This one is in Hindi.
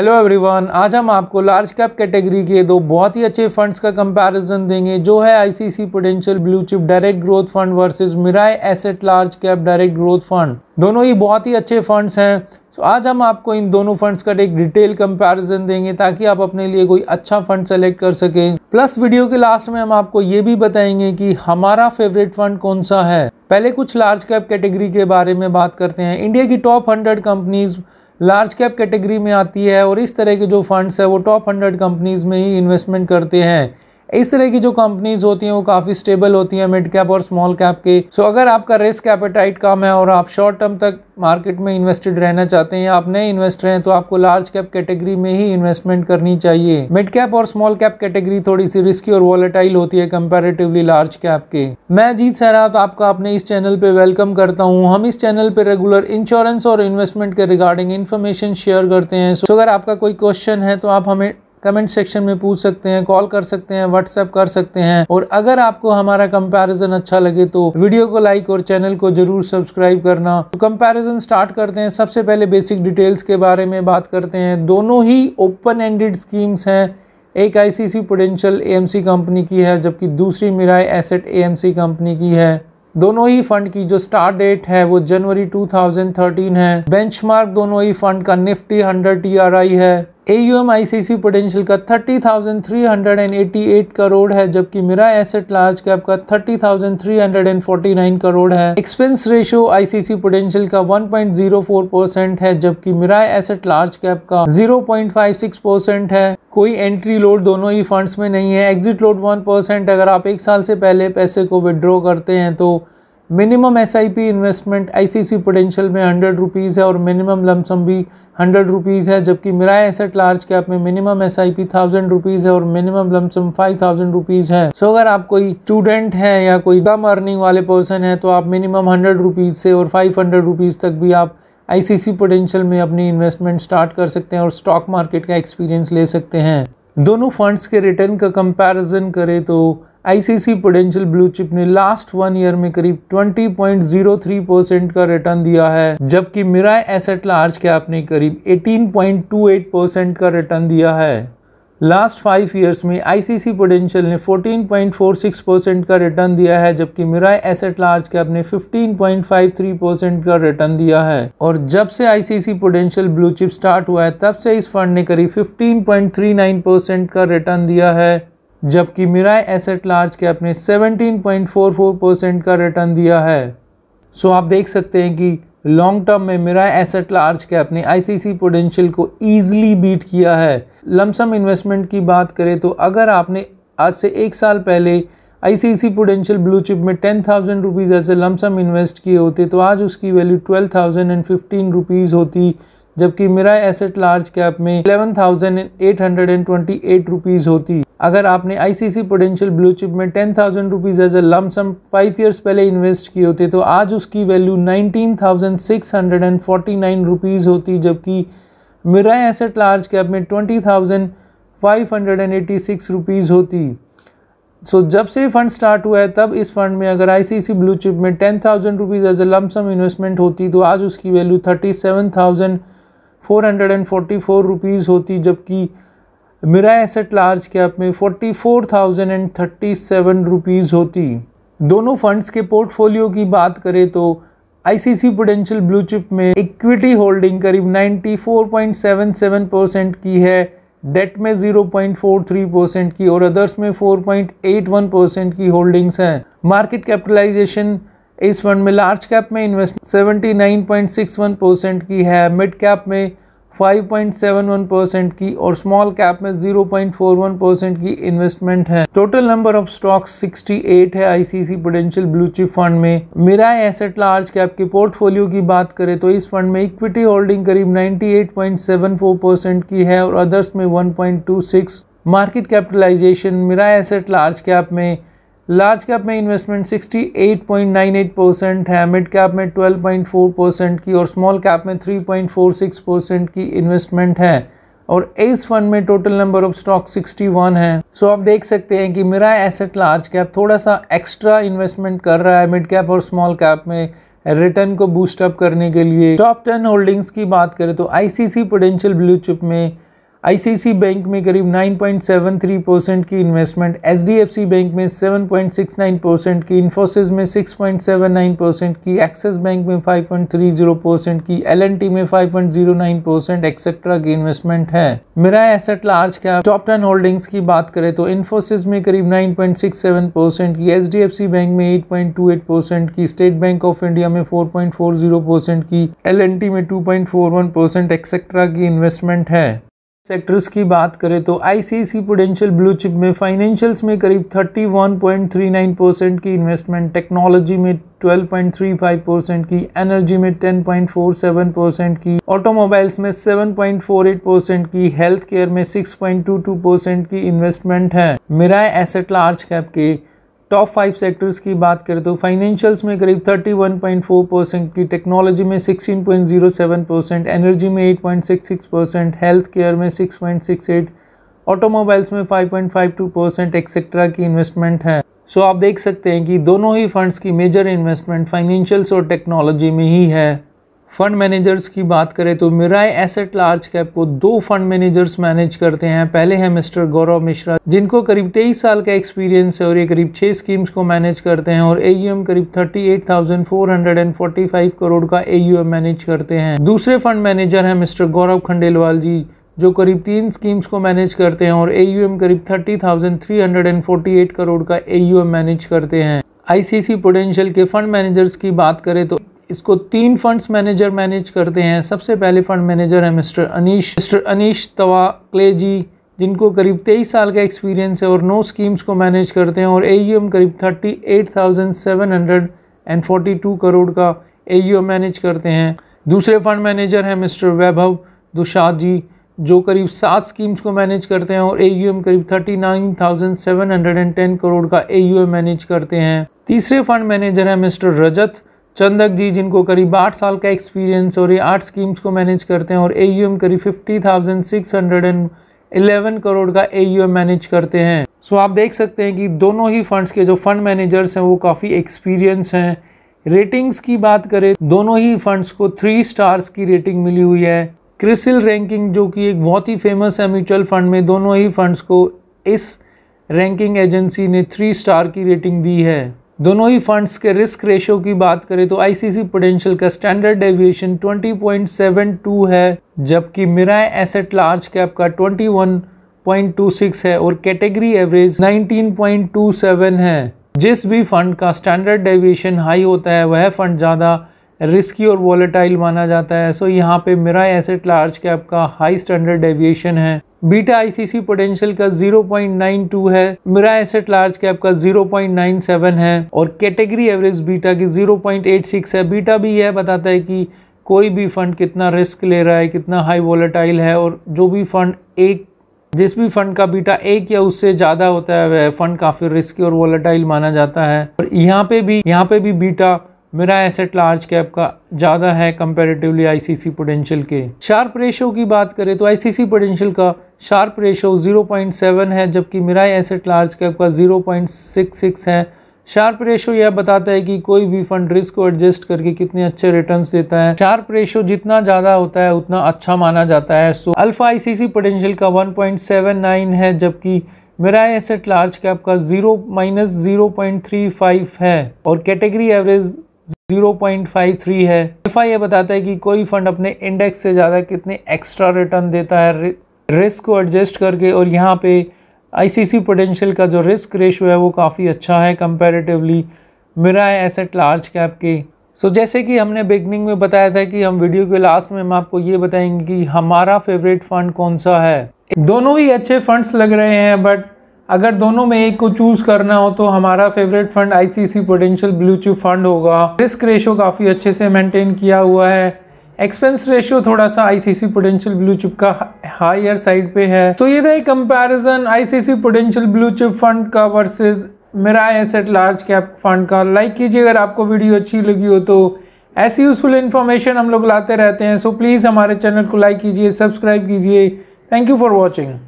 हेलो एवरीवन आज हम आपको लार्ज कैप कैटेगरी के दो बहुत ही अच्छे फंड्स का कंपैरिजन देंगे जो है ICC potential blue chip direct growth fund versus Mirae asset large cap direct growth fund दोनों ही बहुत ही अच्छे फंड्स हैं तो आज हम आपको इन दोनों फंड्स का एक डिटेल कंपैरिजन देंगे ताकि आप अपने लिए कोई अच्छा फंड सेलेक्ट कर सकें प्लस वीडियो के लास्ट में हम आपको ये भी बताएंगे कि हमारा फेवरेट फंड कौन सा है पहले कुछ लार्ज कैप कैटेगरी के बारे में बात करते हैं इंडिया की top hundred companies large cap category में आती है और इस तरह के जो फंड्स है वो टॉप हंड्रेड कंपनीज़ में ही इन्वेस्टमेंट करते हैं इस तरह की जो कंपनीज होती हैं वो काफ़ी स्टेबल होती हैं मिड कैप और स्मॉल कैप के सो अगर आपका रिस्क एपेटाइट कम है और आप शॉर्ट टर्म तक मार्केट में इन्वेस्टेड रहना चाहते हैं या आप नए इन्वेस्टर हैं तो आपको लार्ज कैप कैटेगरी में ही इन्वेस्टमेंट करनी चाहिए मिड कैप और स्मॉल कैप कैटेगरी थोड़ी सी रिस्की और वॉलेटाइल होती है कंपेरेटिवली लार्ज कैप के मैं जीत सहरा तो आपका अपने इस चैनल पे वेलकम करता हूँ हम इस चैनल पे रेगुलर इंश्योरेंस और इन्वेस्टमेंट के रिगार्डिंग इन्फॉर्मेशन शेयर करते हैं सो अगर आपका कोई क्वेश्चन है तो आप हमें कमेंट सेक्शन में पूछ सकते हैं कॉल कर सकते हैं व्हाट्सएप कर सकते हैं और अगर आपको हमारा कंपैरिजन अच्छा लगे तो वीडियो को लाइक और चैनल को जरूर सब्सक्राइब करना तो कंपैरिजन स्टार्ट करते हैं सबसे पहले बेसिक डिटेल्स के बारे में बात करते हैं दोनों ही ओपन एंडेड स्कीम्स हैं एक आईसीसी पोटेंशियल एएमसी कंपनी की है जबकि दूसरी मिराई एसेट एएमसी कंपनी की है दोनों ही फंड की जो स्टार्ट डेट है वो जनवरी 2013 है बेंचमार्क दोनों ही फंड का निफ्टी 100 टीआरआई है A U M I C C potential का thirty thousand three hundred and eighty eight crore है जबकि मेरा एसेट लार्ज कैप का thirty thousand three hundred and forty nine crore है expense ratio I C C potential का one point zero four percent है जबकि मेरा एसेट लार्ज कैप का zero point five six percent है कोई एंट्री लोड दोनों ही फंड्स में नहीं है एग्जिट लोड वन परसेंट अगर आप एक साल से पहले पैसे को विड्रॉ करते हैं तो minimum S investment ICC potential में हंड्रेड रुपीज़ है और मिनिमम लमसम भी हंड्रेड रुपीज़ है जबकि मेरा एसेट लार्ज कैप में minimum S I P thousand rupees है और minimum lump sum five thousand rupees है सो अगर आप कोई स्टूडेंट हैं या कोई कम अर्निंग वाले पर्सन है तो आप मिनिमम हंड्रेड रुपीज़ से और फाइव हंड्रेड रुपीज़ तक भी आप सी पोटेंशियल में अपनी इन्वेस्टमेंट स्टार्ट कर सकते हैं और स्टॉक मार्केट का एक्सपीरियंस ले सकते हैं दोनों फंड्स के रिटर्न का कंपैरिजन करें तो आईसीसी पोटेंशियल ब्लू चिप ने लास्ट वन ईयर में करीब 20.03 परसेंट का रिटर्न दिया है जबकि मिराय एसेट लार्ज कैप ने करीब 18.28 परसेंट का रिटर्न दिया है लास्ट फाइव ईयर्स में आईसीसी पोटेंशियल ने 14.46 परसेंट का रिटर्न दिया है जबकि मिराय एसेट लार्ज कैप ने 15.53 परसेंट का रिटर्न दिया है और जब से ICC potential blue chip start हुआ है तब से इस फंड ने करीब 15.39 परसेंट का रिटर्न दिया है जबकि मिराई एसेट लार्ज कैप ने 17.44 परसेंट का रिटर्न दिया है सो आप देख सकते हैं कि लॉन्ग टर्म में मिराई एसेट लार्ज कैप ने आईसीसी पोटेंशियल को ईजिली बीट किया है लमसम इन्वेस्टमेंट की बात करें तो अगर आपने आज से एक साल पहले आईसीसी पोटेंशियल ब्लू चिप में टेन थाउजेंड रुपीज़ ऐसे लमसम इन्वेस्ट किए होते तो आज उसकी value twelve thousand and fifteen rupees होती जबकि मेरा एसेट लार्ज कैप में eleven thousand eight hundred and twenty eight rupees होती अगर आपने I C C potential blue chip में ten thousand rupees as a lump sum five years पहले इन्वेस्ट किए होते तो आज उसकी value nineteen thousand six hundred and forty nine rupees होती जबकि मेरा एसेट लार्ज कैप में twenty thousand five hundred and eighty six rupees होती सो so, जब से फंड स्टार्ट हुआ है तब इस फंड में अगर I C C blue chip में ten thousand rupees as a lump sum investment होती तो आज उसकी value thirty seven thousand four hundred and forty four rupees होती जबकि मेरा एसेट लार्ज कैप में forty four thousand and thirty seven rupees होती दोनों फंड्स के पोर्टफोलियो की बात करें तो आईसीसी पोटेंशियल ब्लू चिप में इक्विटी होल्डिंग करीब 94.77 परसेंट की है डेट में 0.43 परसेंट की और अदर्स में 4.81 परसेंट की होल्डिंग्स हैं मार्केट कैपिटलाइजेशन इस फंड में लार्ज कैप में इन्वेस्ट 79.61 परसेंट की है मिड कैप में 5.71 परसेंट की और स्मॉल कैप में 0.41 परसेंट की इन्वेस्टमेंट है टोटल नंबर ऑफ स्टॉक्स 68 है ICC potential blue chip fund में मेरा एसेट लार्ज कैप के पोर्टफोलियो की बात करें तो इस फंड में इक्विटी होल्डिंग करीब 98.74 परसेंट की है और अदर्स में 1.26 market capitalisation Mirae asset large cap में लार्ज कैप में इन्वेस्टमेंट 68.98 परसेंट है मिड कैप में 12.4 परसेंट की और स्मॉल कैप में 3.46 परसेंट की इन्वेस्टमेंट है और इस फंड में टोटल नंबर ऑफ स्टॉक 61 है सो आप देख सकते हैं कि मेरा एसेट लार्ज कैप थोड़ा सा एक्स्ट्रा इन्वेस्टमेंट कर रहा है मिड कैप और स्मॉल कैप में रिटर्न को बूस्टअप करने के लिए टॉप टेन होल्डिंग्स की बात करें तो आईसीसी पोटेंशियल ब्लू चिप में आईसीआईसी बैंक में करीब 9.73 परसेंट की इन्वेस्टमेंट एचडीएफसी बैंक में 7.69 परसेंट की इन्फोसिस में 6.79 परसेंट की एक्सिस बैंक में 5.30 परसेंट की एलएनटी में 5.09 परसेंट एक्सेट्रा की इन्वेस्टमेंट है मेरा एसेट लार्ज क्या टॉप टेन होल्डिंग्स की बात करें तो इन्फोसिस में करीब नाइन परसेंट की एच बैंक में एट परसेंट की स्टेट बैंक ऑफ इंडिया में फोर परसेंट की एल में टू परसेंट एक्सेट्रा की इन्वेस्टमेंट है सेक्टर्स की बात करें तो आईसीसी पोटेंशियल ब्लू चिप में फाइनेंशियल्स में करीब 31.39 परसेंट की इन्वेस्टमेंट टेक्नोलॉजी में 12.35 परसेंट की एनर्जी में 10.47 परसेंट की ऑटोमोबाइल्स में 7.48 परसेंट की हेल्थ केयर में 6.22 परसेंट की इन्वेस्टमेंट है मिराय एसेट लार्ज कैप के टॉप फाइव सेक्टर्स की बात करें तो फाइनेंशियल्स में करीब 31.4 परसेंट की टेक्नोलॉजी में 16.07 परसेंट एनर्जी में 8.66 परसेंट हेल्थ केयर में 6.68 ऑटोमोबाइल्स में 5.52 परसेंट एक्सेट्रा की इन्वेस्टमेंट है सो so आप देख सकते हैं कि दोनों ही फंड्स की मेजर इन्वेस्टमेंट फाइनेंशियल्स और टेक्नोलॉजी में ही है फंड मैनेजर्स की बात करें तो मिराई एसेट लार्ज कैप को दो फंड मैनेजर्स मैनेज करते हैं पहले हैं मिस्टर गौरव मिश्रा जिनको करीब 23 साल का एक्सपीरियंस है और ये करीब छः स्कीम्स को मैनेज करते हैं और एयूएम करीब 38,445 करोड़ का एयूएम मैनेज करते हैं दूसरे फंड मैनेजर हैं मिस्टर गौरव खंडेलवाल जी जो करीब तीन स्कीम्स को मैनेज करते हैं और एयूएम करीब एट करोड़ का एयूएम मैनेज करते हैं आईसीसी पोटेंशियल के फंड मैनेजर्स की बात करें तो इसको तीन फंड्स मैनेजर मैनेज करते हैं सबसे पहले फंड मैनेजर है mister Anish mister Anish Tawakley ji जिनको करीब तेईस साल का एक्सपीरियंस है और नौ स्कीम्स को मैनेज करते हैं और ए करीब thirty eight thousand seven hundred and forty two crore का ए मैनेज करते हैं दूसरे फंड मैनेजर हैं मिस्टर वैभव दुषाद जी जो करीब सात स्कीम्स को मैनेज करते हैं और ए करीब thirty nine thousand seven hundred and ten crore का ए मैनेज करते हैं तीसरे फंड मैनेजर हैं मिस्टर रजत चंदक जी जिनको करीब आठ साल का एक्सपीरियंस और ये आठ स्कीम्स को मैनेज करते हैं और ए करीब fifty thousand six hundred and eleven crore का ए मैनेज करते हैं सो आप देख सकते हैं कि दोनों ही फंड्स के जो फंड मैनेजर्स हैं वो काफ़ी एक्सपीरियंस हैं रेटिंग्स की बात करें दोनों ही फंड्स को थ्री स्टार्स की रेटिंग मिली हुई है क्रिसिल रैंकिंग जो कि एक बहुत ही फेमस है म्यूचुअल फंड में दोनों ही फंड्स को इस रैंकिंग एजेंसी ने थ्री स्टार की रेटिंग दी है दोनों ही फंड्स के रिस्क रेशो की बात करें तो आईसीसी पोटेंशियल का स्टैंडर्ड डेविएशन 20.72 है जबकि मिराय एसेट लार्ज कैप का 21.26 है और कैटेगरी एवरेज 19.27 है जिस भी फंड का स्टैंडर्ड डेविएशन हाई होता है वह फंड ज़्यादा रिस्की और वॉलेटाइल माना जाता है सो यहाँ पे मेरा एसेट लार्ज कैप का हाई स्टैंडर्ड डेविएशन है बीटा आईसीसी पोटेंशियल का 0.92 है मेरा एसेट लार्ज कैप का 0.97 है और कैटेगरी एवरेज बीटा की 0.86 है बीटा भी यह बताता है कि कोई भी फंड कितना रिस्क ले रहा है कितना हाई वॉलेटाइल है और जो भी फंड एक जिस भी फंड का बीटा एक या उससे ज़्यादा होता है वह फंड काफ़ी रिस्की और वॉलेटाइल माना जाता है और यहाँ पे भी यहाँ पे भी बीटा मेरा एसेट लार्ज कैप का ज़्यादा है कंपेरेटिवली आईसीसी पोटेंशियल के शार्प रेशो की बात करें तो आईसीसी पोटेंशियल का शार्प रेशो 0.7 है जबकि मेरा एसेट लार्ज कैप का 0.66 है शार्प रेशो यह बताता है कि कोई भी फंड रिस्क को एडजस्ट करके कितने अच्छे रिटर्न्स देता है शार्प रेशो जितना ज़्यादा होता है उतना अच्छा माना जाता है सो अल्फ़ा आईसीसी पोटेंशियल का 1.79 है जबकि मेरा एसेट लार्ज कैप का zero minus zero point three five है और कैटेगरी एवरेज 0.53 है अल्फा ये बताता है कि कोई फंड अपने इंडेक्स से ज़्यादा कितने एक्स्ट्रा रिटर्न देता है रिस्क को एडजस्ट करके और यहाँ पे आईसीसी पोटेंशियल का जो रिस्क रेशो है वो काफ़ी अच्छा है कंपैरेटिवली मेरा है एसेट लार्ज कैप के सो so, जैसे कि हमने बिगनिंग में बताया था कि हम वीडियो के लास्ट में हम आपको ये बताएंगे कि हमारा फेवरेट फ़ंड कौन सा है दोनों ही अच्छे फंड्स लग रहे हैं बट अगर दोनों में एक को चूज़ करना हो तो हमारा favourite fund ICC potential blue chip fund होगा रिस्क रेशो काफ़ी अच्छे से मेंटेन किया हुआ है एक्सपेंस रेशियो थोड़ा सा आईसीसी पोटेंशियल ब्लू चिप का हायर साइड पे है तो ये था comparison ICC potential blue chip fund का versus Mirae asset large cap fund का लाइक कीजिए अगर आपको वीडियो अच्छी लगी हो तो ऐसी यूजफुल इन्फॉर्मेशन हम लोग लाते रहते हैं सो प्लीज़ हमारे चैनल को लाइक कीजिए सब्सक्राइब कीजिए थैंक यू फॉर वॉचिंग